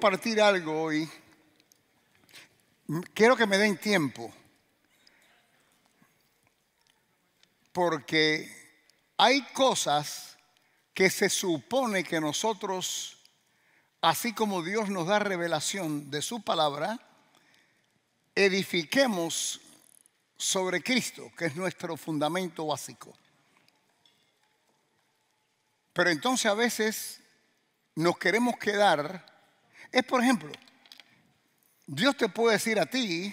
compartir algo hoy. Quiero que me den tiempo. Porque hay cosas que se supone que nosotros, así como Dios nos da revelación de su palabra, edifiquemos sobre Cristo, que es nuestro fundamento básico. Pero entonces a veces nos queremos quedar es, por ejemplo, Dios te puede decir a ti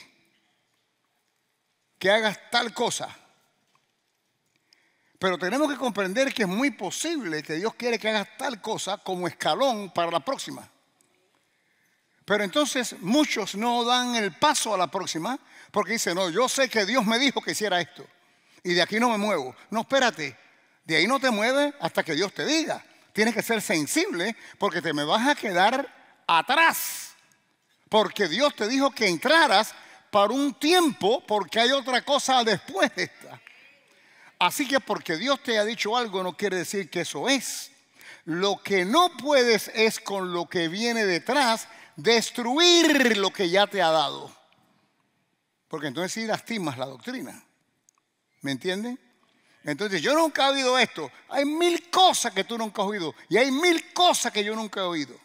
que hagas tal cosa. Pero tenemos que comprender que es muy posible que Dios quiere que hagas tal cosa como escalón para la próxima. Pero entonces muchos no dan el paso a la próxima porque dicen, no, yo sé que Dios me dijo que hiciera esto y de aquí no me muevo. No, espérate, de ahí no te mueves hasta que Dios te diga. Tienes que ser sensible porque te me vas a quedar atrás. Porque Dios te dijo que entraras para un tiempo porque hay otra cosa después de esta. Así que porque Dios te ha dicho algo no quiere decir que eso es. Lo que no puedes es con lo que viene detrás destruir lo que ya te ha dado. Porque entonces sí lastimas la doctrina. ¿Me entienden? Entonces yo nunca he oído esto. Hay mil cosas que tú nunca has oído y hay mil cosas que yo nunca he oído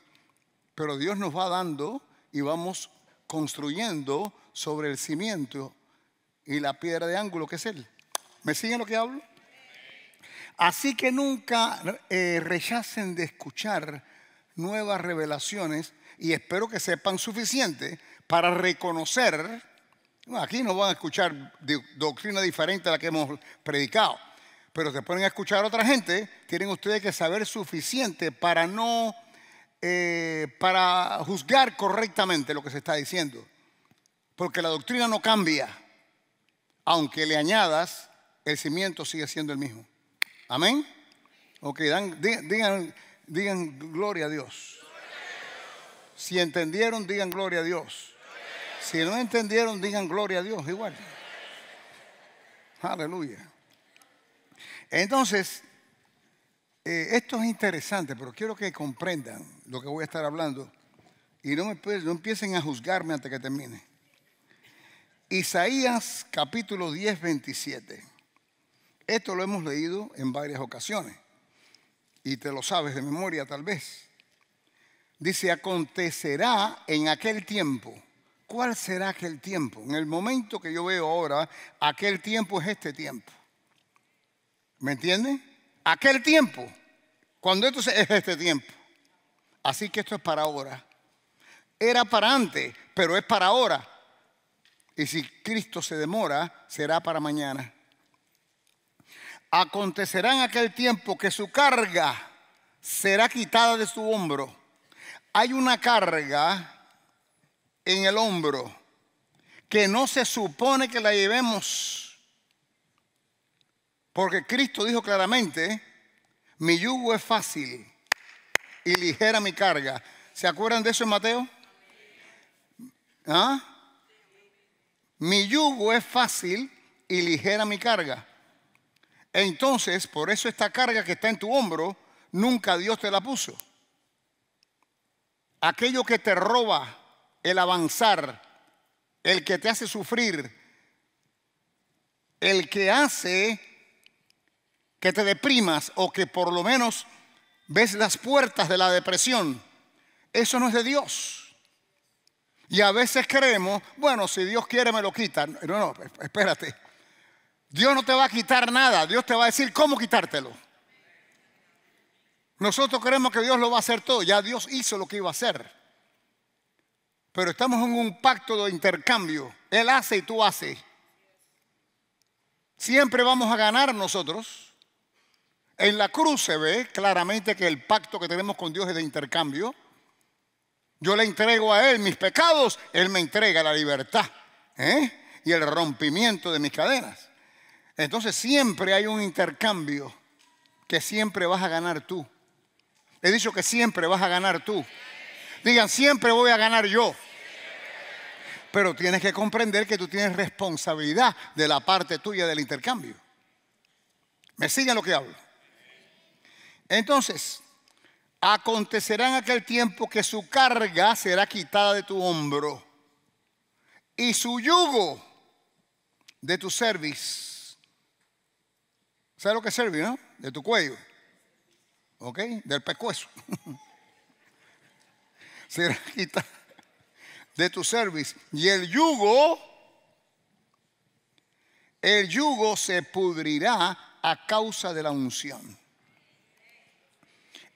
pero Dios nos va dando y vamos construyendo sobre el cimiento y la piedra de ángulo que es Él. ¿Me siguen lo que hablo? Así que nunca eh, rechacen de escuchar nuevas revelaciones y espero que sepan suficiente para reconocer, aquí no van a escuchar doctrina diferente a la que hemos predicado, pero se ponen a escuchar a otra gente, tienen ustedes que saber suficiente para no eh, para juzgar correctamente lo que se está diciendo. Porque la doctrina no cambia. Aunque le añadas, el cimiento sigue siendo el mismo. Amén. Ok, digan, digan gloria a Dios. Si entendieron, digan gloria a Dios. Si no entendieron, digan gloria a Dios igual. Aleluya. Entonces, eh, esto es interesante, pero quiero que comprendan lo que voy a estar hablando y no, me, no empiecen a juzgarme antes que termine. Isaías capítulo 10, 27. Esto lo hemos leído en varias ocasiones y te lo sabes de memoria tal vez. Dice, acontecerá en aquel tiempo. ¿Cuál será aquel tiempo? En el momento que yo veo ahora, aquel tiempo es este tiempo. ¿Me entienden? aquel tiempo, cuando esto es este tiempo. Así que esto es para ahora. Era para antes, pero es para ahora. Y si Cristo se demora, será para mañana. Acontecerá en aquel tiempo que su carga será quitada de su hombro. Hay una carga en el hombro que no se supone que la llevemos porque Cristo dijo claramente, mi yugo es fácil y ligera mi carga. ¿Se acuerdan de eso en Mateo? ¿Ah? Mi yugo es fácil y ligera mi carga. Entonces, por eso esta carga que está en tu hombro, nunca Dios te la puso. Aquello que te roba el avanzar, el que te hace sufrir, el que hace que te deprimas o que por lo menos ves las puertas de la depresión. Eso no es de Dios. Y a veces creemos, bueno, si Dios quiere me lo quita. No, no, espérate. Dios no te va a quitar nada, Dios te va a decir cómo quitártelo. Nosotros creemos que Dios lo va a hacer todo, ya Dios hizo lo que iba a hacer. Pero estamos en un pacto de intercambio, Él hace y tú haces. Siempre vamos a ganar nosotros, en la cruz se ve claramente que el pacto que tenemos con Dios es de intercambio. Yo le entrego a Él mis pecados, Él me entrega la libertad ¿eh? y el rompimiento de mis cadenas. Entonces siempre hay un intercambio que siempre vas a ganar tú. He dicho que siempre vas a ganar tú. Digan, siempre voy a ganar yo. Pero tienes que comprender que tú tienes responsabilidad de la parte tuya del intercambio. ¿Me sigan lo que hablo? Entonces, acontecerá en aquel tiempo que su carga será quitada de tu hombro y su yugo de tu cerviz. ¿Sabes lo que es cerviz, no? De tu cuello. ¿Ok? Del pescuezo. será quitada de tu cerviz. Y el yugo, el yugo se pudrirá a causa de la unción.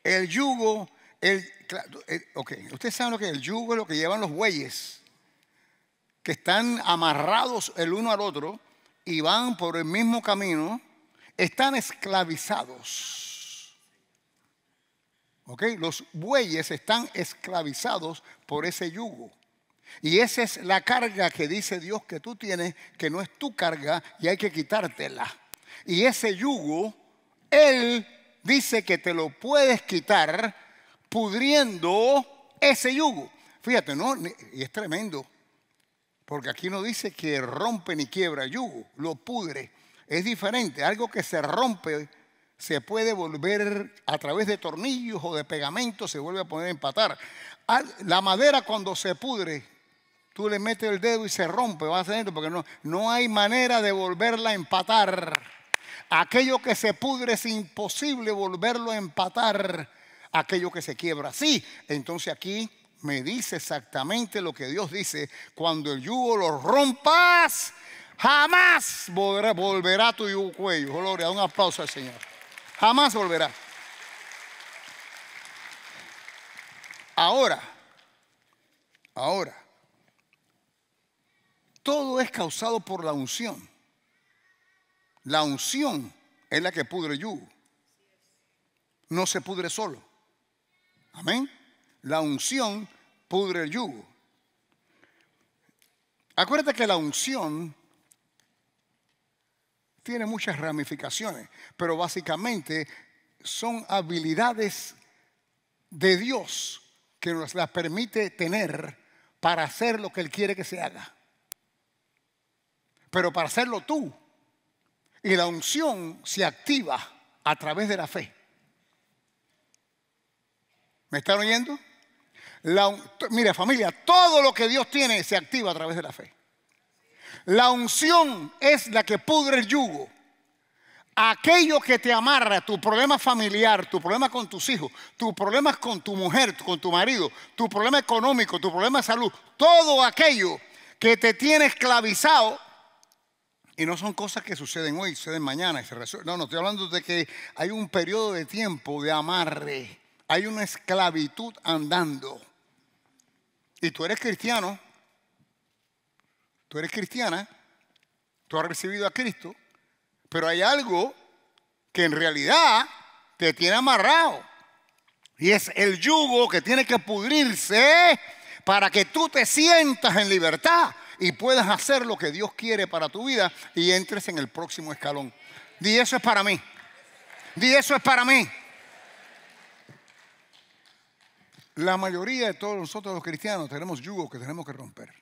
El yugo, el, ok, ustedes saben lo que es el yugo, es lo que llevan los bueyes, que están amarrados el uno al otro y van por el mismo camino, están esclavizados. ¿Ok? Los bueyes están esclavizados por ese yugo. Y esa es la carga que dice Dios que tú tienes, que no es tu carga y hay que quitártela. Y ese yugo, Él dice que te lo puedes quitar pudriendo ese yugo. Fíjate, ¿no? Y es tremendo, porque aquí no dice que rompe ni quiebra yugo, lo pudre. Es diferente, algo que se rompe se puede volver a través de tornillos o de pegamento, se vuelve a poner a empatar. Ah, la madera cuando se pudre, tú le metes el dedo y se rompe, va a porque no, no hay manera de volverla a empatar. Aquello que se pudre es imposible volverlo a empatar. Aquello que se quiebra. Sí, entonces aquí me dice exactamente lo que Dios dice. Cuando el yugo lo rompas, jamás volverá, tu yugo cuello. Gloria, un aplauso al Señor. Jamás volverá. Ahora, ahora, todo es causado por la unción. La unción es la que pudre el yugo. No se pudre solo. Amén. La unción pudre el yugo. Acuérdate que la unción tiene muchas ramificaciones, pero básicamente son habilidades de Dios que nos las permite tener para hacer lo que Él quiere que se haga. Pero para hacerlo tú, y la unción se activa a través de la fe. ¿Me están oyendo? La, mira familia, todo lo que Dios tiene se activa a través de la fe. La unción es la que pudre el yugo. Aquello que te amarra, tu problema familiar, tu problema con tus hijos, tus problemas con tu mujer, con tu marido, tu problema económico, tu problema de salud, todo aquello que te tiene esclavizado y no son cosas que suceden hoy, suceden mañana y se resuelven. No, no, estoy hablando de que hay un periodo de tiempo de amarre. Hay una esclavitud andando. Y tú eres cristiano. Tú eres cristiana. Tú has recibido a Cristo. Pero hay algo que en realidad te tiene amarrado. Y es el yugo que tiene que pudrirse para que tú te sientas en libertad y puedas hacer lo que Dios quiere para tu vida y entres en el próximo escalón. Di eso es para mí. Di eso es para mí. La mayoría de todos nosotros los cristianos tenemos yugos que tenemos que romper.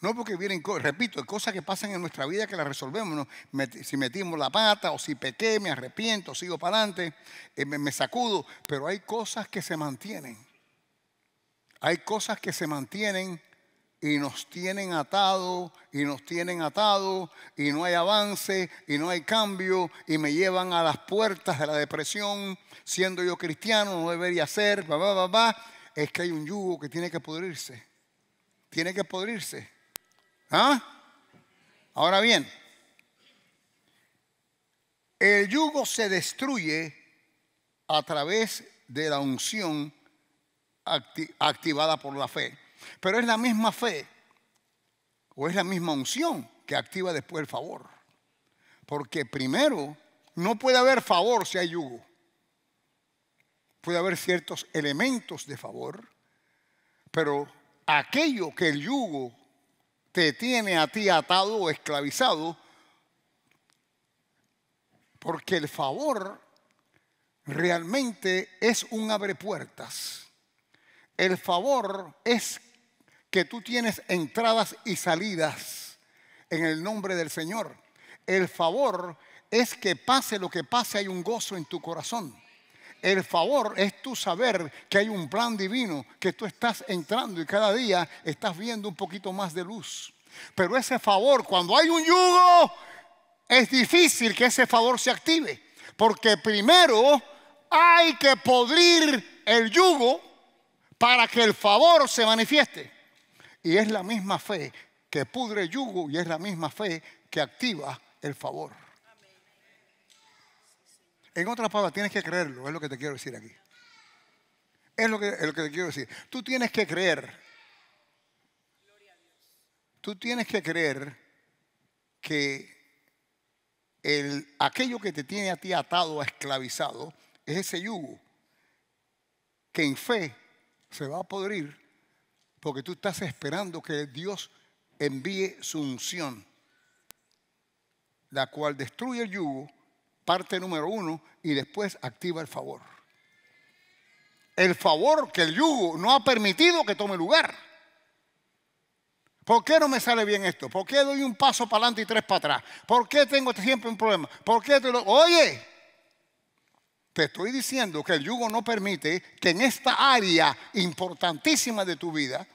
No porque vienen, repito, cosas que pasan en nuestra vida que las resolvemos. si metimos la pata o si pequé, me arrepiento, sigo para adelante, eh, me sacudo. Pero hay cosas que se mantienen. Hay cosas que se mantienen y nos tienen atado y nos tienen atado y no hay avance y no hay cambio y me llevan a las puertas de la depresión, siendo yo cristiano, no debería ser, va, es que hay un yugo que tiene que pudrirse. tiene que pudrirse. ¿Ah? Ahora bien, el yugo se destruye a través de la unción activada por la fe. Pero es la misma fe o es la misma unción que activa después el favor. Porque primero no puede haber favor si hay yugo. Puede haber ciertos elementos de favor, pero aquello que el yugo te tiene a ti atado o esclavizado, porque el favor realmente es un abre puertas el favor es que tú tienes entradas y salidas en el nombre del Señor. El favor es que pase lo que pase, hay un gozo en tu corazón. El favor es tú saber que hay un plan divino, que tú estás entrando y cada día estás viendo un poquito más de luz. Pero ese favor, cuando hay un yugo, es difícil que ese favor se active. Porque primero hay que podrir el yugo para que el favor se manifieste. Y es la misma fe que pudre yugo y es la misma fe que activa el favor. En otras palabras, tienes que creerlo, es lo que te quiero decir aquí. Es lo que, lo que te quiero decir. Tú tienes que creer. Tú tienes que creer que el, aquello que te tiene a ti atado, esclavizado, es ese yugo que en fe se va a podrir porque tú estás esperando que Dios envíe su unción, la cual destruye el yugo, parte número uno, y después activa el favor. El favor que el yugo no ha permitido que tome lugar. ¿Por qué no me sale bien esto? ¿Por qué doy un paso para adelante y tres para atrás? ¿Por qué tengo siempre un problema? ¿Por qué te lo... Oye, te estoy diciendo que el yugo no permite que en esta área importantísima de tu vida,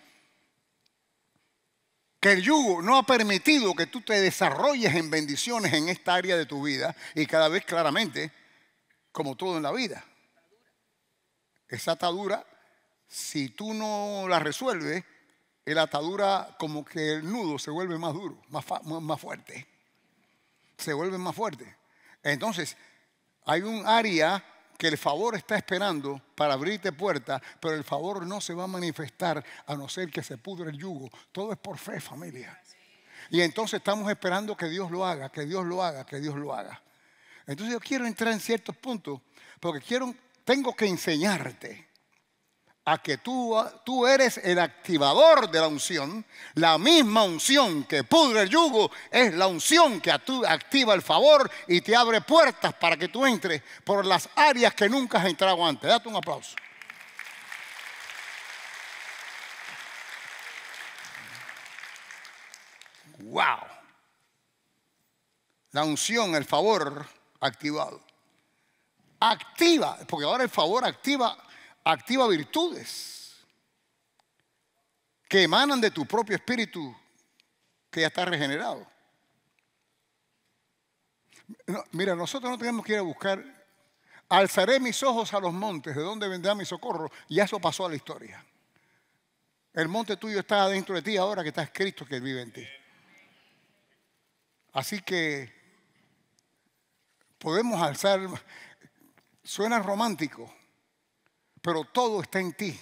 que el yugo no ha permitido que tú te desarrolles en bendiciones en esta área de tu vida y cada vez claramente, como todo en la vida. Esa atadura, si tú no la resuelves, la atadura como que el nudo se vuelve más duro, más, más fuerte. Se vuelve más fuerte. Entonces, hay un área que el favor está esperando para abrirte puerta, pero el favor no se va a manifestar a no ser que se pudre el yugo. Todo es por fe, familia. Y entonces estamos esperando que Dios lo haga, que Dios lo haga, que Dios lo haga. Entonces yo quiero entrar en ciertos puntos porque quiero, tengo que enseñarte a que tú, tú eres el activador de la unción. La misma unción que pudre el yugo es la unción que activa el favor y te abre puertas para que tú entres por las áreas que nunca has entrado antes. Date un aplauso. ¡Wow! La unción, el favor activado. Activa, porque ahora el favor activa activa virtudes que emanan de tu propio espíritu que ya está regenerado. mira, nosotros no tenemos que ir a buscar, alzaré mis ojos a los montes, ¿de dónde vendrá mi socorro? Y eso pasó a la historia. El monte tuyo está dentro de ti ahora que está Cristo que vive en ti. Así que podemos alzar, suena romántico, pero todo está en ti,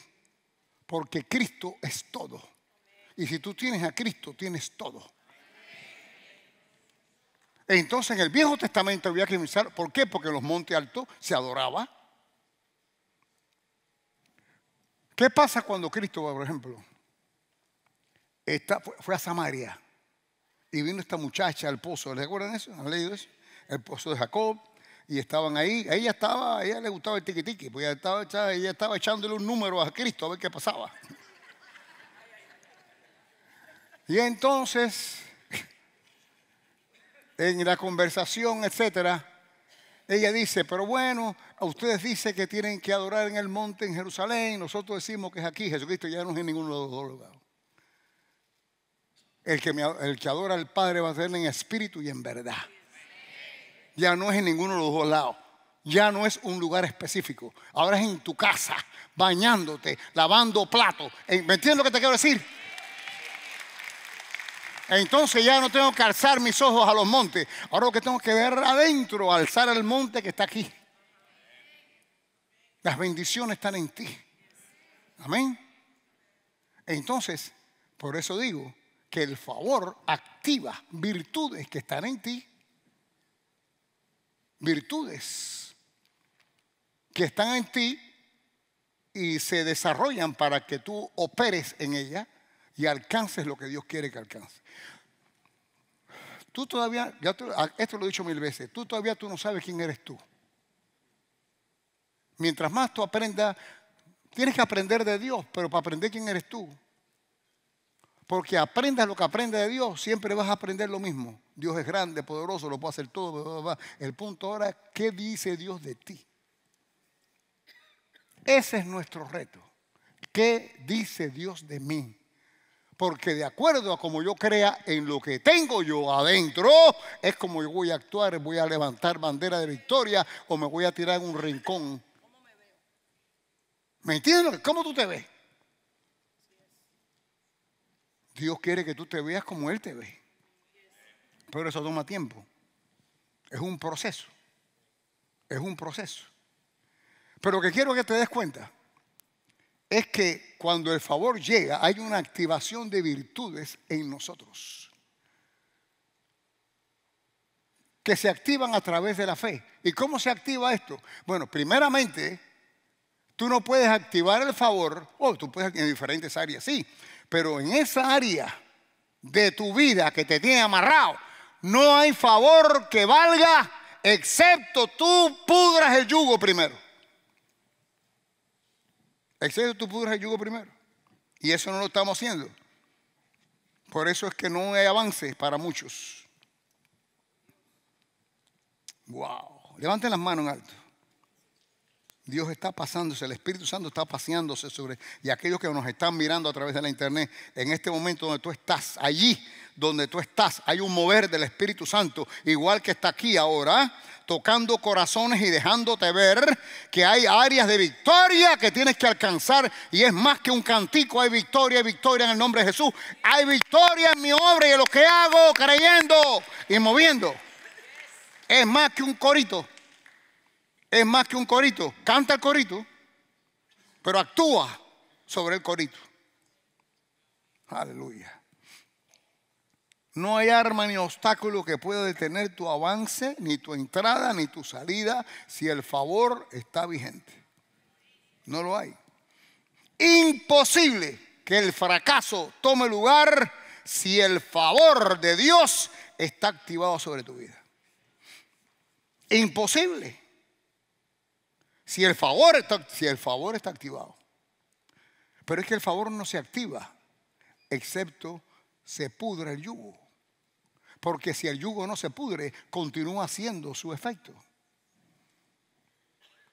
porque Cristo es todo. Y si tú tienes a Cristo, tienes todo. E entonces en el Viejo Testamento había que pensar, ¿por qué? Porque en los montes altos se adoraba. ¿Qué pasa cuando Cristo, va, por ejemplo, fue a Samaria y vino esta muchacha al pozo? ¿Les acuerdan eso? ¿Han leído eso? El pozo de Jacob y estaban ahí. ella estaba, a ella le gustaba el tiqui-tiqui, porque ella estaba, ella estaba echándole un número a Cristo a ver qué pasaba. Y entonces, en la conversación, etcétera, ella dice, pero bueno, a ustedes dice que tienen que adorar en el monte en Jerusalén, nosotros decimos que es aquí, Jesucristo ya no es en ninguno de los dos lugares. El que, el que adora al Padre va a ser en espíritu y en verdad ya no es en ninguno de los dos lados. Ya no es un lugar específico. Ahora es en tu casa, bañándote, lavando platos. Eh, ¿Me entiendes lo que te quiero decir? Entonces ya no tengo que alzar mis ojos a los montes. Ahora lo que tengo que ver adentro, alzar el monte que está aquí. Las bendiciones están en ti. Amén. Entonces, por eso digo que el favor activa virtudes que están en ti virtudes que están en ti y se desarrollan para que tú operes en ella y alcances lo que Dios quiere que alcances. Tú todavía, ya ah, esto lo he dicho mil veces, tú todavía tú no sabes quién eres tú. Mientras más tú aprendas, tienes que aprender de Dios, pero para aprender quién eres tú, porque aprendas lo que aprende de Dios, siempre vas a aprender lo mismo. Dios es grande, poderoso, lo puede hacer todo. El punto ahora es qué dice Dios de ti. Ese es nuestro reto. ¿Qué dice Dios de mí? Porque de acuerdo a como yo crea en lo que tengo yo adentro, es como yo voy a actuar, voy a levantar bandera de victoria o me voy a tirar en un rincón. ¿Me entiendes? ¿Cómo tú te ves? Dios quiere que tú te veas como Él te ve. Pero eso toma tiempo. Es un proceso. Es un proceso. Pero lo que quiero que te des cuenta es que cuando el favor llega hay una activación de virtudes en nosotros que se activan a través de la fe. ¿Y cómo se activa esto? Bueno, primeramente, tú no puedes activar el favor, o tú puedes en diferentes áreas, sí, pero en esa área de tu vida que te tiene amarrado, no hay favor que valga excepto tú pudras el yugo primero. Excepto tú pudras el yugo primero. Y eso no lo estamos haciendo. Por eso es que no hay avances para muchos. Wow. Levanten las manos en alto. Dios está pasándose, el Espíritu Santo está paseándose sobre. Y aquellos que nos están mirando a través de la internet, en este momento donde tú estás, allí donde tú estás, hay un mover del Espíritu Santo, igual que está aquí ahora, tocando corazones y dejándote ver que hay áreas de victoria que tienes que alcanzar. Y es más que un cantico, hay victoria, hay victoria en el nombre de Jesús. Hay victoria en mi obra y en lo que hago, creyendo y moviendo. Es más que un corito es más que un corito. Canta el corito, pero actúa sobre el corito. Aleluya. No hay arma ni obstáculo que pueda detener tu avance, ni tu entrada, ni tu salida, si el favor está vigente. No lo hay. Imposible que el fracaso tome lugar si el favor de Dios está activado sobre tu vida. Imposible. Si el favor está, si el favor está activado. Pero es que el favor no se activa, excepto se pudre el yugo. Porque si el yugo no se pudre, continúa haciendo su efecto.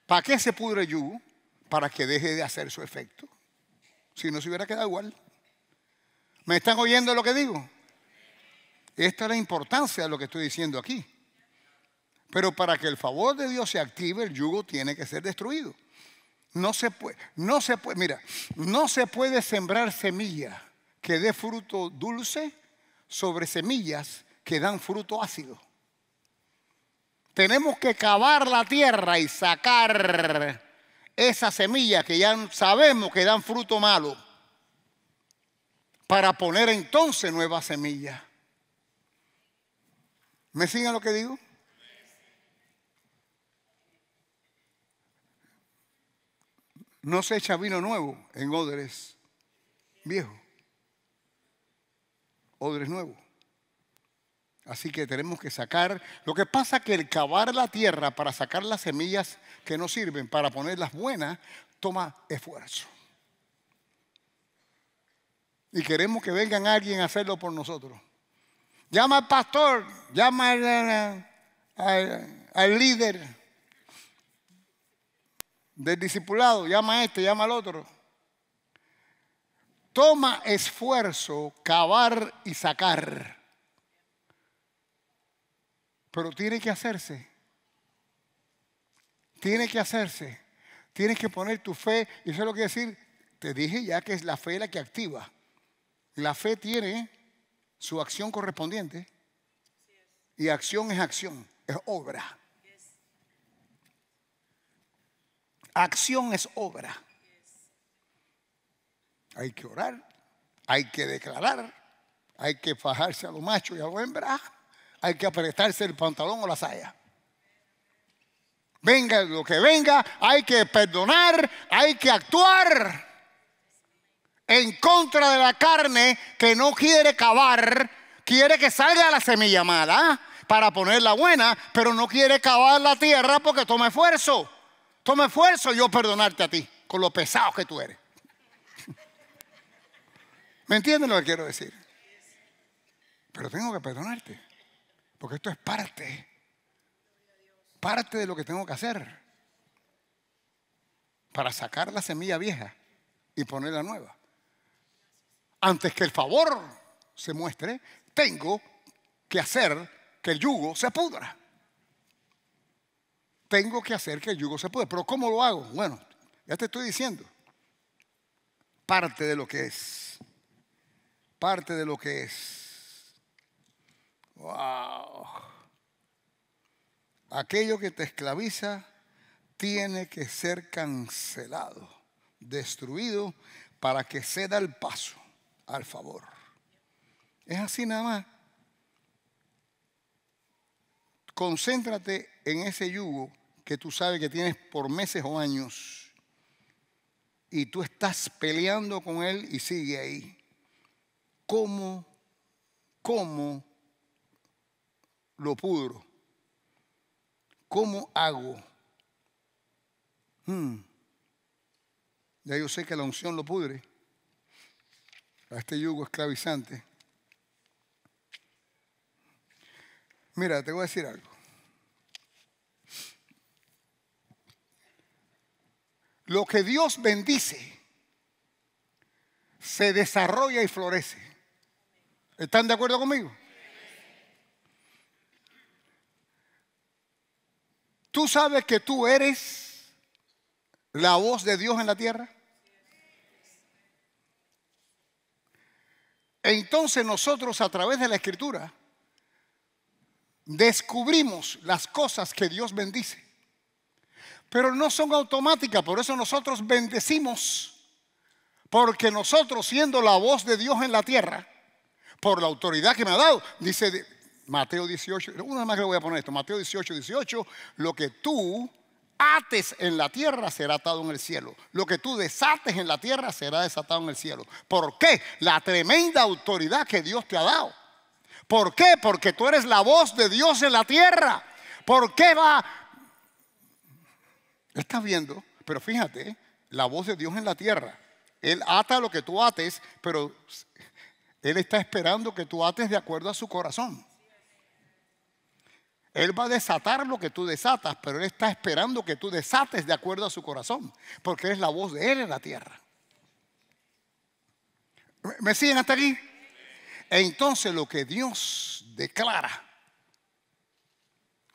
¿Para qué se pudre el yugo? Para que deje de hacer su efecto. Si no se hubiera quedado igual. ¿Me están oyendo lo que digo? Esta es la importancia de lo que estoy diciendo aquí. Pero para que el favor de Dios se active, el yugo tiene que ser destruido. No se puede, no se puede, mira, no se puede sembrar semilla que dé fruto dulce sobre semillas que dan fruto ácido. Tenemos que cavar la tierra y sacar esas semillas que ya sabemos que dan fruto malo para poner entonces nuevas semillas. ¿Me siguen lo que digo? No se echa vino nuevo en odres viejos, odres nuevos. Así que tenemos que sacar. Lo que pasa es que el cavar la tierra para sacar las semillas que no sirven, para ponerlas buenas, toma esfuerzo. Y queremos que vengan alguien a hacerlo por nosotros. Llama al pastor, llama al líder del discipulado, llama a este, llama al otro. Toma esfuerzo cavar y sacar. Pero tiene que hacerse. Tiene que hacerse. Tienes que poner tu fe. Y eso es lo que decir, te dije ya que es la fe la que activa. La fe tiene su acción correspondiente. Y acción es acción, es obra. Acción es obra. Hay que orar, hay que declarar, hay que fajarse a lo macho y a lo hembra, hay que apretarse el pantalón o la saya. Venga lo que venga, hay que perdonar, hay que actuar en contra de la carne que no quiere cavar, quiere que salga la semilla mala para ponerla buena, pero no quiere cavar la tierra porque toma esfuerzo. Toma esfuerzo yo perdonarte a ti, con lo pesado que tú eres. ¿Me entiendes lo que quiero decir? Pero tengo que perdonarte, porque esto es parte, parte de lo que tengo que hacer para sacar la semilla vieja y ponerla nueva. Antes que el favor se muestre, tengo que hacer que el yugo se pudra tengo que hacer que el yugo se pueda. Pero ¿cómo lo hago? Bueno, ya te estoy diciendo. Parte de lo que es. Parte de lo que es. Wow. Aquello que te esclaviza tiene que ser cancelado, destruido, para que se da el paso al favor. Es así nada más. Concéntrate en ese yugo que tú sabes que tienes por meses o años y tú estás peleando con él y sigue ahí. ¿Cómo, cómo lo pudro? ¿Cómo hago? Hmm. Ya yo sé que la unción lo pudre. A este yugo esclavizante. Mira, te voy a decir algo. Lo que Dios bendice se desarrolla y florece. ¿Están de acuerdo conmigo? ¿Tú sabes que tú eres la voz de Dios en la tierra? Entonces nosotros a través de la escritura descubrimos las cosas que Dios bendice pero no son automáticas. Por eso nosotros bendecimos, porque nosotros siendo la voz de Dios en la tierra, por la autoridad que me ha dado, dice Mateo 18, una más que le voy a poner esto, Mateo 18, 18, lo que tú ates en la tierra será atado en el cielo. Lo que tú desates en la tierra será desatado en el cielo. ¿Por qué? La tremenda autoridad que Dios te ha dado. ¿Por qué? Porque tú eres la voz de Dios en la tierra. ¿Por qué va Estás viendo, pero fíjate, la voz de Dios en la tierra. Él ata lo que tú ates, pero Él está esperando que tú ates de acuerdo a su corazón. Él va a desatar lo que tú desatas, pero Él está esperando que tú desates de acuerdo a su corazón, porque es la voz de Él en la tierra. ¿Me siguen hasta aquí? E entonces lo que Dios declara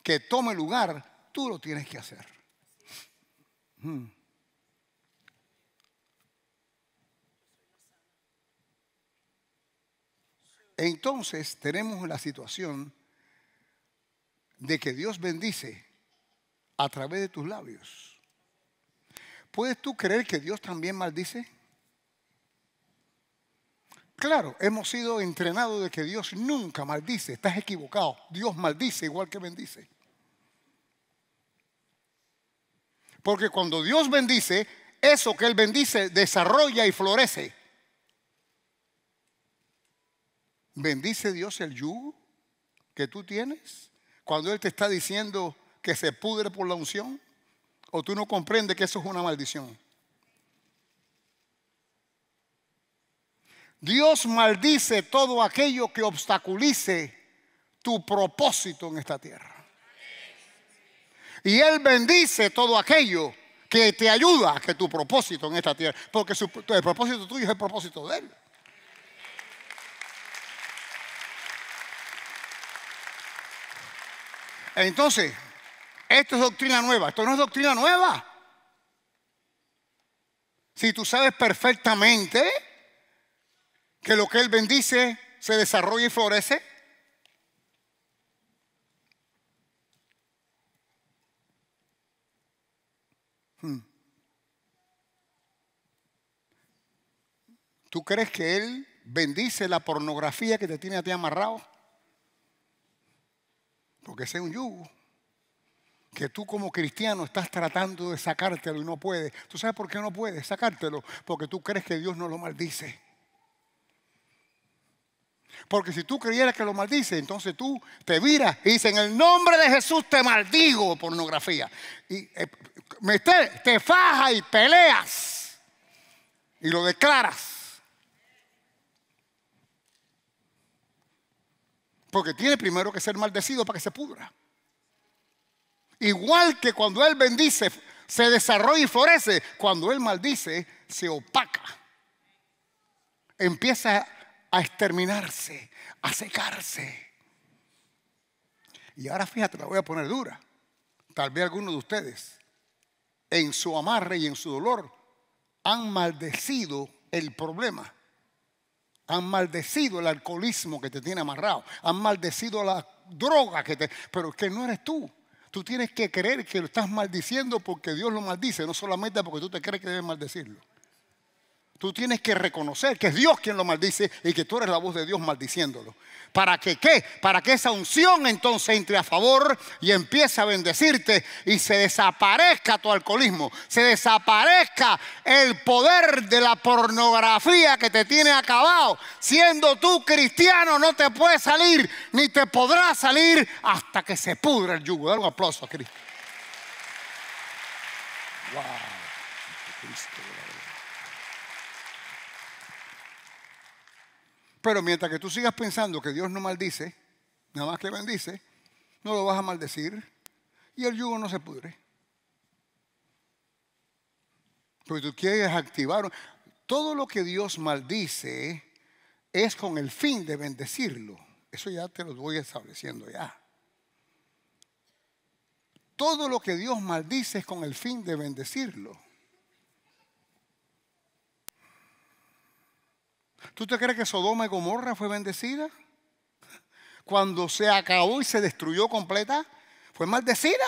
que tome lugar, tú lo tienes que hacer. Hmm. Entonces tenemos la situación de que Dios bendice a través de tus labios. ¿Puedes tú creer que Dios también maldice? Claro, hemos sido entrenados de que Dios nunca maldice, estás equivocado. Dios maldice igual que bendice. Porque cuando Dios bendice, eso que Él bendice desarrolla y florece. ¿Bendice Dios el yugo que tú tienes? Cuando Él te está diciendo que se pudre por la unción. O tú no comprendes que eso es una maldición. Dios maldice todo aquello que obstaculice tu propósito en esta tierra. Y Él bendice todo aquello que te ayuda a que tu propósito en esta tierra, porque el propósito tuyo es el propósito de Él. Entonces, esto es doctrina nueva, esto no es doctrina nueva. Si tú sabes perfectamente que lo que Él bendice se desarrolla y florece, ¿Tú crees que Él bendice la pornografía que te tiene a ti amarrado? Porque ese es un yugo que tú como cristiano estás tratando de sacártelo y no puedes. ¿Tú sabes por qué no puedes sacártelo? Porque tú crees que Dios no lo maldice. Porque si tú creyeras que lo maldice, entonces tú te viras y dices, en el nombre de Jesús te maldigo pornografía. Y eh, te, faja y peleas y lo declaras. Porque tiene primero que ser maldecido para que se pudra. Igual que cuando Él bendice, se desarrolla y florece. Cuando Él maldice, se opaca. Empieza a exterminarse, a secarse. Y ahora fíjate, la voy a poner dura. Tal vez alguno de ustedes, en su amarre y en su dolor, han maldecido el problema han maldecido el alcoholismo que te tiene amarrado. Han maldecido la droga que te... Pero es que no eres tú. Tú tienes que creer que lo estás maldiciendo porque Dios lo maldice, no solamente porque tú te crees que debes maldecirlo. Tú tienes que reconocer que es Dios quien lo maldice y que tú eres la voz de Dios maldiciéndolo. ¿Para que qué? Para que esa unción entonces entre a favor y empiece a bendecirte y se desaparezca tu alcoholismo, se desaparezca el poder de la pornografía que te tiene acabado. Siendo tú cristiano no te puedes salir ni te podrás salir hasta que se pudra el yugo. Dar un aplauso a Wow. Cristo. Pero mientras que tú sigas pensando que Dios no maldice, nada más que bendice, no lo vas a maldecir y el yugo no se pudre. Porque tú quieres activar. Todo lo que Dios maldice es con el fin de bendecirlo. Eso ya te lo voy estableciendo ya. Todo lo que Dios maldice es con el fin de bendecirlo. ¿Tú te crees que Sodoma y Gomorra fue bendecida? Cuando se acabó y se destruyó completa, fue maldecida.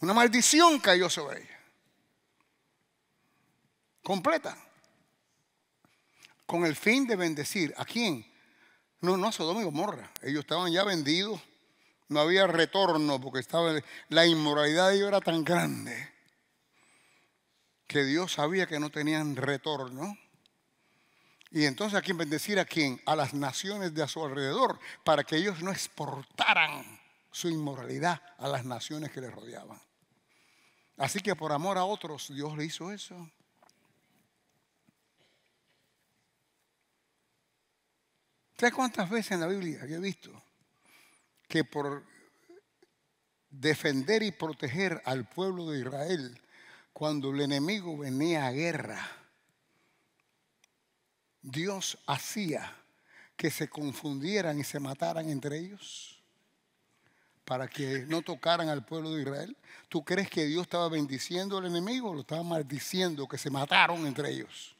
Una maldición cayó sobre ella. Completa. Con el fin de bendecir. ¿A quién? No, no a Sodoma y Gomorra. Ellos estaban ya vendidos. No había retorno porque estaba, la inmoralidad de ellos era tan grande que Dios sabía que no tenían retorno y entonces a quién bendecir a quién? A las naciones de a su alrededor, para que ellos no exportaran su inmoralidad a las naciones que les rodeaban. Así que por amor a otros Dios le hizo eso. ¿Sabes cuántas veces en la Biblia he visto que por defender y proteger al pueblo de Israel, cuando el enemigo venía a guerra, Dios hacía que se confundieran y se mataran entre ellos para que no tocaran al pueblo de Israel? ¿Tú crees que Dios estaba bendiciendo al enemigo? Lo estaba maldiciendo, que se mataron entre ellos.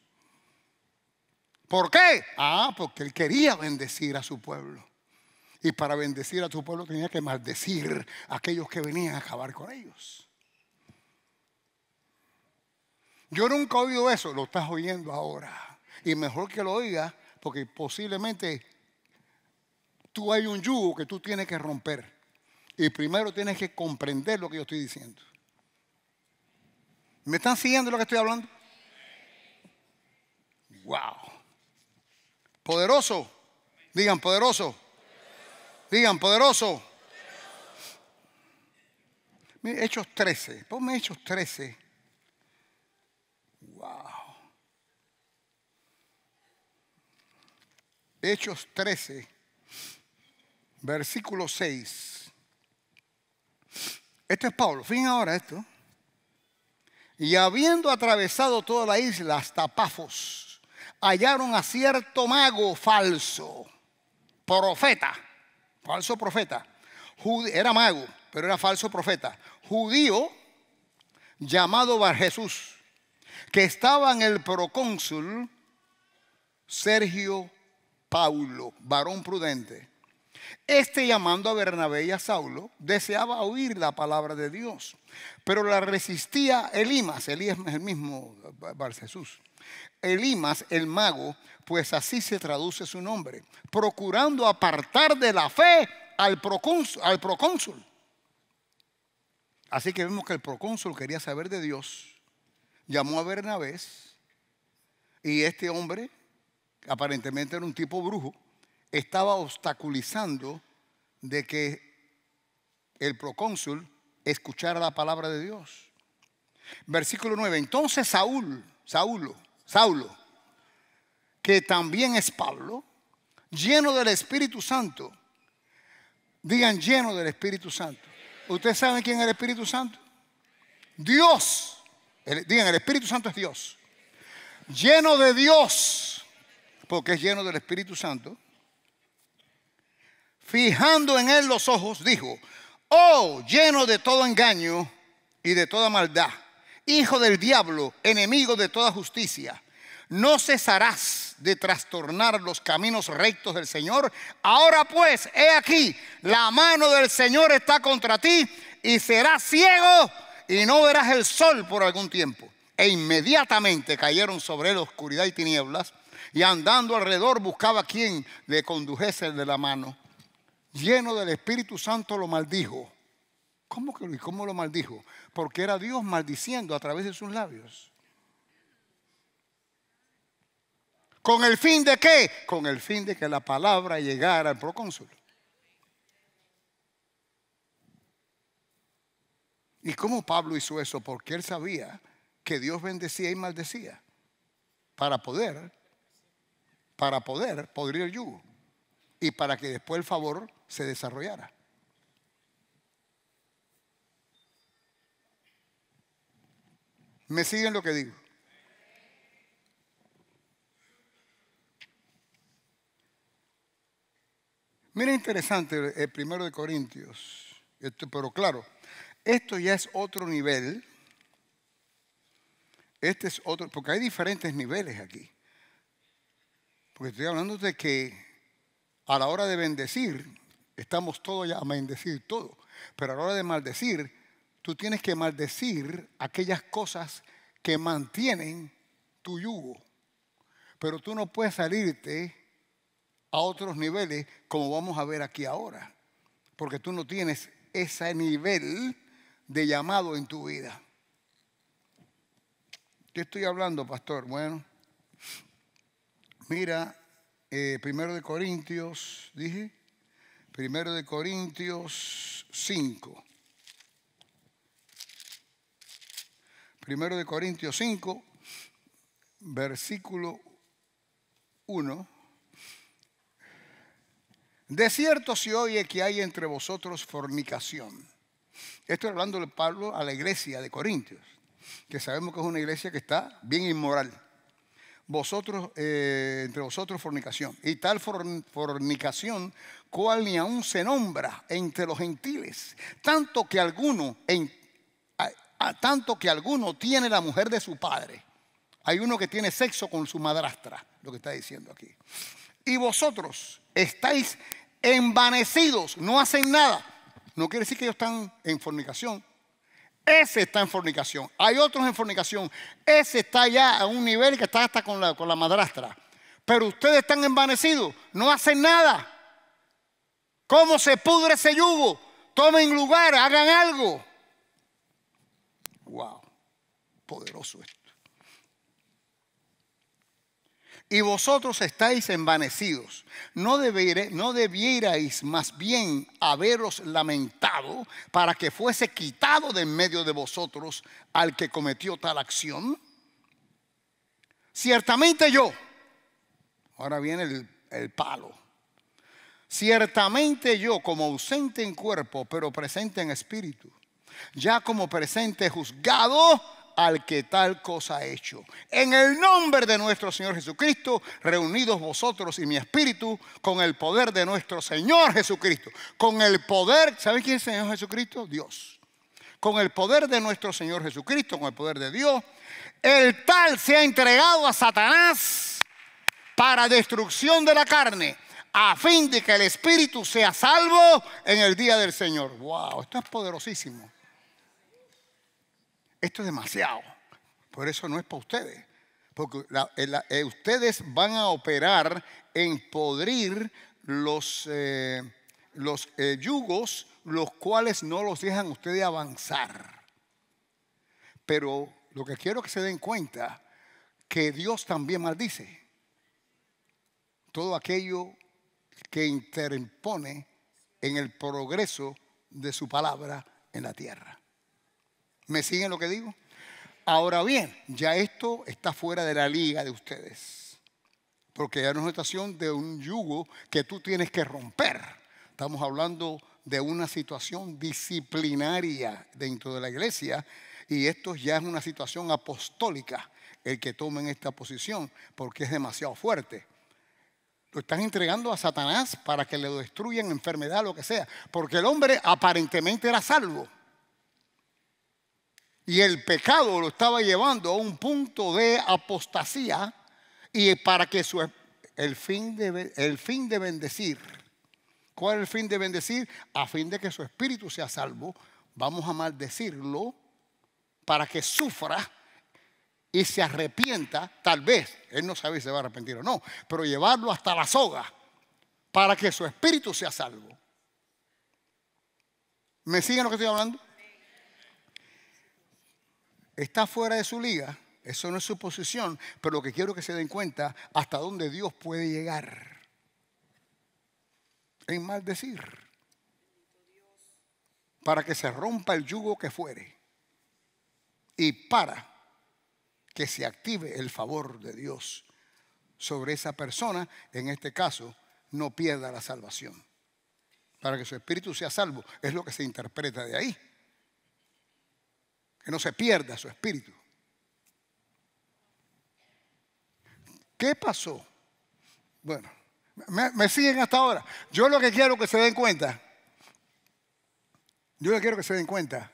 ¿Por qué? Ah, porque él quería bendecir a su pueblo. Y para bendecir a su pueblo tenía que maldecir a aquellos que venían a acabar con ellos. Yo nunca he oído eso, lo estás oyendo ahora. Y mejor que lo oiga porque posiblemente tú hay un yugo que tú tienes que romper. Y primero tienes que comprender lo que yo estoy diciendo. ¿Me están siguiendo lo que estoy hablando? Wow. Poderoso. Digan, poderoso. Digan, poderoso. Hechos 13. Ponme Hechos 13. Hechos 13, versículo 6. Este es Pablo, Fin ahora esto. Y habiendo atravesado toda la isla hasta Pafos, hallaron a cierto mago falso, profeta, falso profeta. Era mago, pero era falso profeta. Judío llamado Bar Jesús, que estaba en el procónsul Sergio Paulo, varón prudente. Este llamando a Bernabé y a Saulo, deseaba oír la palabra de Dios, pero la resistía Elimas, Elías es el mismo Bar Jesús. Elimas, el mago, pues así se traduce su nombre, procurando apartar de la fe al procónsul. Al procónsul. Así que vemos que el procónsul quería saber de Dios, llamó a Bernabé y este hombre aparentemente era un tipo brujo, estaba obstaculizando de que el procónsul escuchara la palabra de Dios. Versículo 9. Entonces Saúl, Saulo, Saulo, que también es Pablo, lleno del Espíritu Santo. Digan lleno del Espíritu Santo. ¿Ustedes saben quién es el Espíritu Santo? Dios. digan, el Espíritu Santo es Dios. Lleno de Dios porque es lleno del Espíritu Santo, fijando en él los ojos, dijo, oh, lleno de todo engaño y de toda maldad, hijo del diablo, enemigo de toda justicia, no cesarás de trastornar los caminos rectos del Señor. Ahora pues, he aquí, la mano del Señor está contra ti y serás ciego y no verás el sol por algún tiempo. E inmediatamente cayeron sobre él oscuridad y tinieblas y andando alrededor buscaba a quien le condujese de la mano. Lleno del Espíritu Santo lo maldijo. ¿Cómo que cómo lo maldijo? Porque era Dios maldiciendo a través de sus labios. ¿Con el fin de qué? Con el fin de que la palabra llegara al procónsul. ¿Y cómo Pablo hizo eso? Porque él sabía que Dios bendecía y maldecía para poder para poder podrir el yugo y para que después el favor se desarrollara. ¿Me siguen lo que digo? Mira interesante el primero de Corintios, esto, pero claro, esto ya es otro nivel. Este es otro, porque hay diferentes niveles aquí. Porque estoy hablando de que a la hora de bendecir, estamos todos ya a bendecir todo. Pero a la hora de maldecir, tú tienes que maldecir aquellas cosas que mantienen tu yugo. Pero tú no puedes salirte a otros niveles como vamos a ver aquí ahora. Porque tú no tienes ese nivel de llamado en tu vida. Yo estoy hablando, pastor? Bueno, Mira, eh, primero de Corintios, dije, primero de Corintios 5. Primero de Corintios 5, versículo 1. De cierto se oye que hay entre vosotros fornicación. Esto hablando de Pablo a la iglesia de Corintios, que sabemos que es una iglesia que está bien inmoral vosotros, eh, entre vosotros fornicación. Y tal fornicación cual ni aún se nombra entre los gentiles, tanto que alguno, en, tanto que alguno tiene la mujer de su padre. Hay uno que tiene sexo con su madrastra, lo que está diciendo aquí. Y vosotros estáis envanecidos, no hacen nada. No quiere decir que ellos están en fornicación, ese está en fornicación. Hay otros en fornicación. Ese está ya a un nivel que está hasta con la, con la madrastra. Pero ustedes están envanecidos. No hacen nada. ¿Cómo se pudre ese yugo? Tomen lugar, hagan algo. Wow, poderoso esto. Y vosotros estáis envanecidos. No, debiere, no debierais más bien haberos lamentado para que fuese quitado de en medio de vosotros al que cometió tal acción. Ciertamente yo, ahora viene el palo, ciertamente yo como ausente en cuerpo, pero presente en espíritu, ya como presente juzgado, al que tal cosa ha hecho. En el nombre de nuestro Señor Jesucristo, reunidos vosotros y mi espíritu, con el poder de nuestro Señor Jesucristo. Con el poder, ¿saben quién es el Señor Jesucristo? Dios. Con el poder de nuestro Señor Jesucristo, con el poder de Dios, el tal se ha entregado a Satanás para destrucción de la carne, a fin de que el espíritu sea salvo en el día del Señor. ¡Wow! Esto es poderosísimo. Esto es demasiado. Por eso no es para ustedes. Porque eh, eh, ustedes van a operar en podrir los, eh, los yugos, los cuales no los dejan ustedes avanzar. Pero lo que quiero que se den cuenta, que Dios también maldice todo aquello que interpone en el progreso de su palabra en la tierra. ¿Me siguen lo que digo? Ahora bien, ya esto está fuera de la liga de ustedes. Porque ya no es una situación de un yugo que tú tienes que romper. Estamos hablando de una situación disciplinaria dentro de la iglesia y esto ya es una situación apostólica el que tomen esta posición porque es demasiado fuerte. Lo están entregando a Satanás para que le destruyan enfermedad, lo que sea, porque el hombre aparentemente era salvo. Y el pecado lo estaba llevando a un punto de apostasía y para que su, el, fin de, el fin de bendecir, ¿cuál es el fin de bendecir? A fin de que su espíritu sea salvo, vamos a maldecirlo para que sufra y se arrepienta, tal vez, él no sabe si se va a arrepentir o no, pero llevarlo hasta la soga para que su espíritu sea salvo. ¿Me siguen lo que estoy hablando? está fuera de su liga, eso no es su posición, pero lo que quiero que se den cuenta, hasta dónde Dios puede llegar en maldecir, para que se rompa el yugo que fuere y para que se active el favor de Dios sobre esa persona, en este caso, no pierda la salvación, para que su espíritu sea salvo, es lo que se interpreta de ahí que no se pierda su espíritu. ¿Qué pasó? Bueno, me, siguen hasta ahora. Yo lo que quiero que se den cuenta, yo lo que quiero que se den cuenta,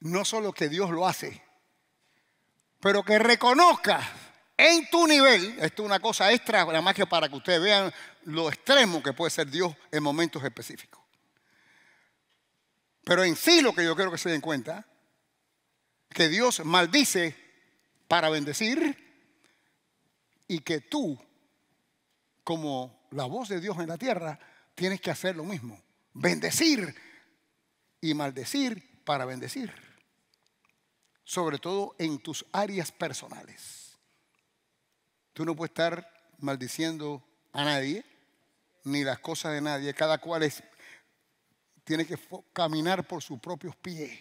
no solo que Dios lo hace, pero que reconozca en tu nivel, esto es una cosa extra, nada más que para que ustedes vean lo extremo que puede ser Dios en momentos específicos. Pero en sí lo que yo quiero que se den cuenta que Dios maldice para bendecir y que tú, como la voz de Dios en la tierra, tienes que hacer lo mismo. Bendecir y maldecir para bendecir. Sobre todo en tus áreas personales. Tú no puedes estar maldiciendo a nadie, ni las cosas de nadie. Cada cual es, tiene que caminar por sus propios pies.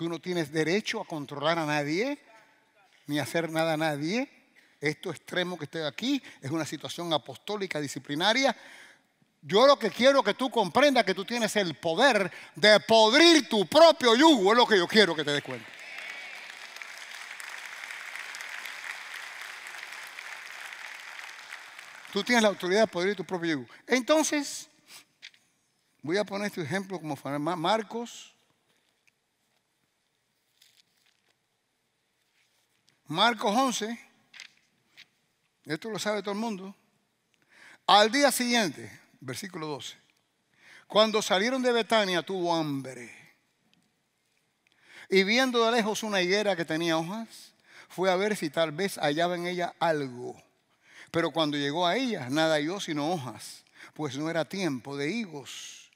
Tú no tienes derecho a controlar a nadie, ni hacer nada a nadie. Esto extremo que estoy aquí es una situación apostólica, disciplinaria. Yo lo que quiero que tú comprendas que tú tienes el poder de podrir tu propio yugo, es lo que yo quiero que te des cuenta. Tú tienes la autoridad de podrir tu propio yugo. Entonces, voy a poner este ejemplo como Marcos Marcos 11, esto lo sabe todo el mundo, al día siguiente, versículo 12, cuando salieron de Betania tuvo hambre y viendo de lejos una higuera que tenía hojas, fue a ver si tal vez hallaba en ella algo. Pero cuando llegó a ella, nada halló sino hojas, pues no era tiempo de higos.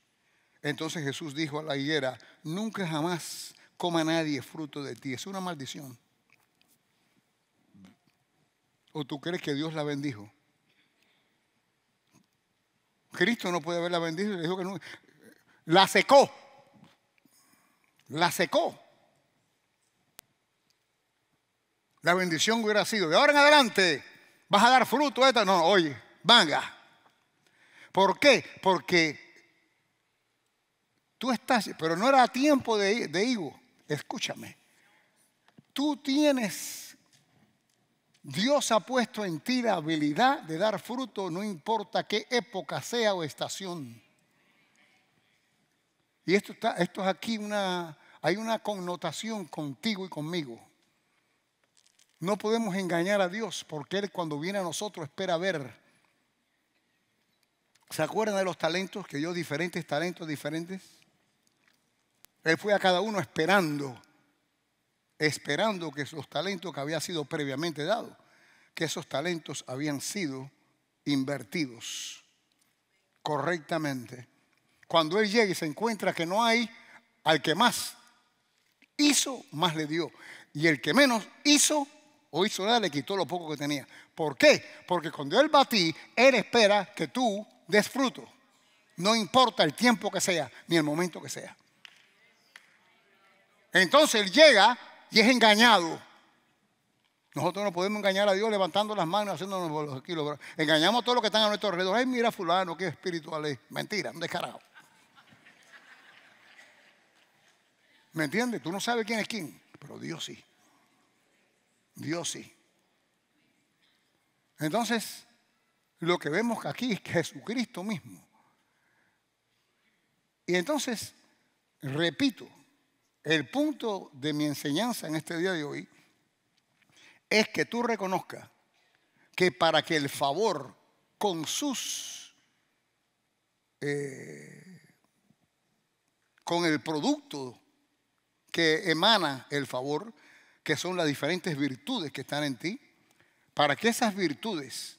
Entonces Jesús dijo a la higuera, nunca jamás coma nadie fruto de ti, es una maldición. ¿O tú crees que Dios la bendijo? Cristo no puede haberla bendito, dijo que no. La secó. La secó. La bendición hubiera sido. De ahora en adelante, vas a dar fruto a esta. No, oye, venga. ¿Por qué? Porque tú estás, pero no era tiempo de, de higo. Escúchame. Tú tienes Dios ha puesto en ti la habilidad de dar fruto, no importa qué época sea o estación. Y esto, está, esto es aquí una, hay una connotación contigo y conmigo. No podemos engañar a Dios porque Él cuando viene a nosotros espera ver. ¿Se acuerdan de los talentos que yo, diferentes talentos diferentes? Él fue a cada uno esperando esperando que los talentos que había sido previamente dado, que esos talentos habían sido invertidos correctamente. Cuando él llega y se encuentra que no hay, al que más hizo, más le dio. Y el que menos hizo o hizo nada, le quitó lo poco que tenía. ¿Por qué? Porque cuando él va a ti, él espera que tú des fruto. No importa el tiempo que sea, ni el momento que sea. Entonces él llega y es engañado. Nosotros no podemos engañar a Dios levantando las manos, haciéndonos los kilos. Engañamos a todos los que están a nuestro alrededor. Ay, mira fulano, qué espiritual es. Mentira, un descarado. ¿Me entiendes? Tú no sabes quién es quién, pero Dios sí. Dios sí. Entonces, lo que vemos aquí es Jesucristo mismo. Y entonces, repito, el punto de mi enseñanza en este día de hoy es que tú reconozcas que para que el favor con sus, eh, con el producto que emana el favor, que son las diferentes virtudes que están en ti, para que esas virtudes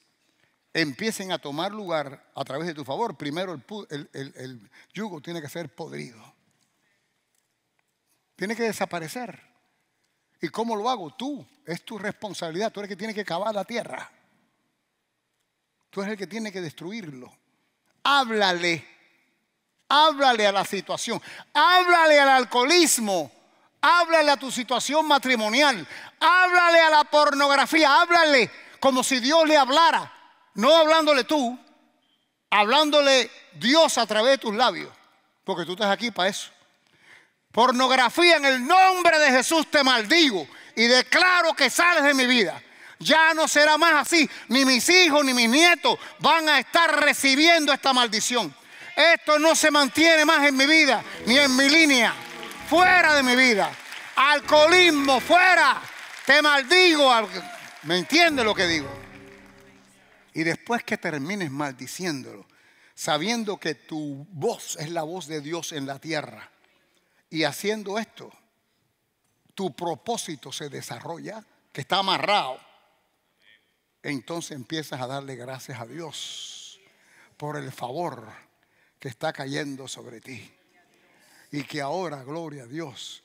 empiecen a tomar lugar a través de tu favor, primero el yugo tiene que ser podrido. Tiene que desaparecer. ¿Y cómo lo hago? Tú. Es tu responsabilidad. Tú eres el que tiene que cavar la tierra. Tú eres el que tiene que destruirlo. Háblale. Háblale a la situación. Háblale al alcoholismo. Háblale a tu situación matrimonial. Háblale a la pornografía. Háblale como si Dios le hablara. No hablándole tú, hablándole Dios a través de tus labios. Porque tú estás aquí para eso. Pornografía en el nombre de Jesús te maldigo y declaro que sales de mi vida. Ya no será más así. Ni mis hijos ni mis nietos van a estar recibiendo esta maldición. Esto no se mantiene más en mi vida ni en mi línea. Fuera de mi vida. Alcoholismo, fuera. Te maldigo. ¿Me entiendes lo que digo? Y después que termines maldiciéndolo, sabiendo que tu voz es la voz de Dios en la tierra y haciendo esto, tu propósito se desarrolla, que está amarrado. Entonces empiezas a darle gracias a Dios por el favor que está cayendo sobre ti. Y que ahora, gloria a Dios,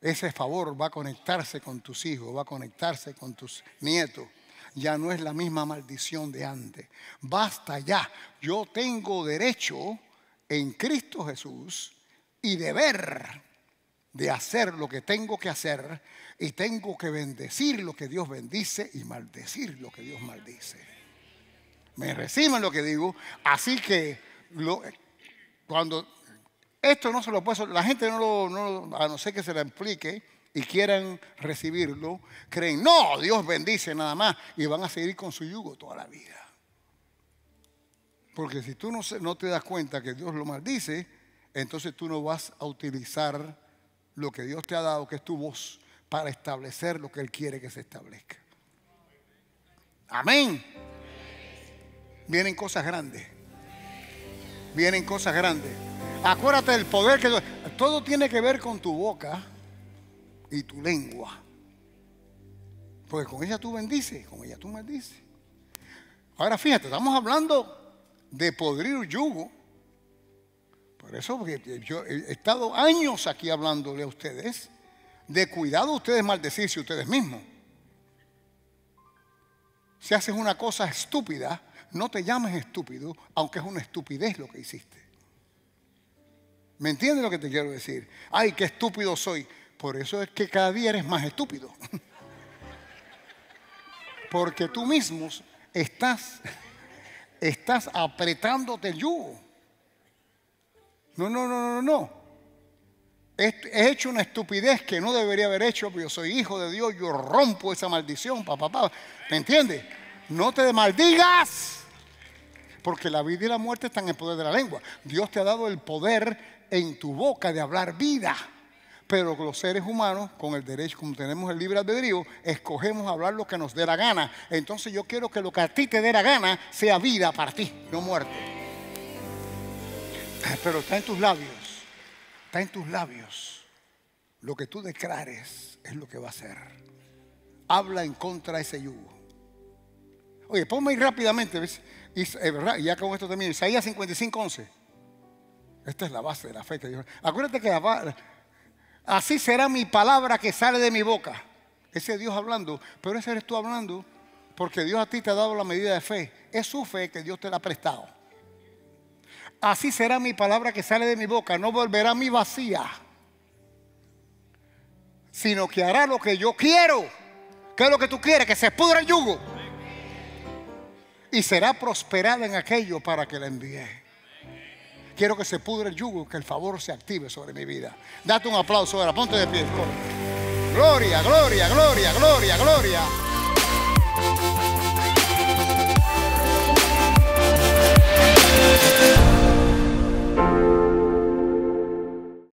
ese favor va a conectarse con tus hijos, va a conectarse con tus nietos. Ya no es la misma maldición de antes. Basta ya. Yo tengo derecho en Cristo Jesús y deber de hacer lo que tengo que hacer y tengo que bendecir lo que Dios bendice y maldecir lo que Dios maldice. Me reciben lo que digo, así que cuando esto no se lo puedo, la gente no lo, no, a no ser que se la implique y quieran recibirlo, creen, no, Dios bendice nada más y van a seguir con su yugo toda la vida. Porque si tú no, no te das cuenta que Dios lo maldice, entonces tú no vas a utilizar lo que Dios te ha dado, que es tu voz, para establecer lo que Él quiere que se establezca. Amén. Vienen cosas grandes. Vienen cosas grandes. Acuérdate del poder que... Todo tiene que ver con tu boca y tu lengua. Porque con ella tú bendices, con ella tú maldices. Ahora fíjate, estamos hablando de podrir yugo por eso, porque yo he estado años aquí hablándole a ustedes de cuidado ustedes maldecirse ustedes mismos. Si haces una cosa estúpida, no te llames estúpido, aunque es una estupidez lo que hiciste. ¿Me entiendes lo que te quiero decir? Ay, qué estúpido soy. Por eso es que cada día eres más estúpido. Porque tú mismo estás, estás apretándote el yugo. No, no, no, no, no. He hecho una estupidez que no debería haber hecho, porque yo soy hijo de Dios, yo rompo esa maldición, papá, papá. ¿Me entiendes? No te maldigas. Porque la vida y la muerte están en el poder de la lengua. Dios te ha dado el poder en tu boca de hablar vida. Pero los seres humanos, con el derecho, como tenemos el libre albedrío, escogemos hablar lo que nos dé la gana. Entonces yo quiero que lo que a ti te dé la gana sea vida para ti, no muerte. Pero está en tus labios. Está en tus labios. Lo que tú declares es lo que va a ser. Habla en contra de ese yugo. Oye, ponme ahí rápidamente, ¿ves? Y, eh, ¿verdad? ya con esto también, Isaías 55, 11. Esta es la base de la fe que Dios. Acuérdate que así será mi palabra que sale de mi boca. Ese es Dios hablando, pero ese eres tú hablando, porque Dios a ti te ha dado la medida de fe. Es su fe que Dios te la ha prestado. Así será mi palabra que sale de mi boca, no volverá a mí vacía, sino que hará lo que yo quiero. ¿Qué es lo que tú quieres? Que se pudra el yugo. Y será prosperada en aquello para que la envíe. Quiero que se pudre el yugo, que el favor se active sobre mi vida. Date un aplauso ahora, ponte de pie. Gloria, gloria, gloria, gloria, gloria.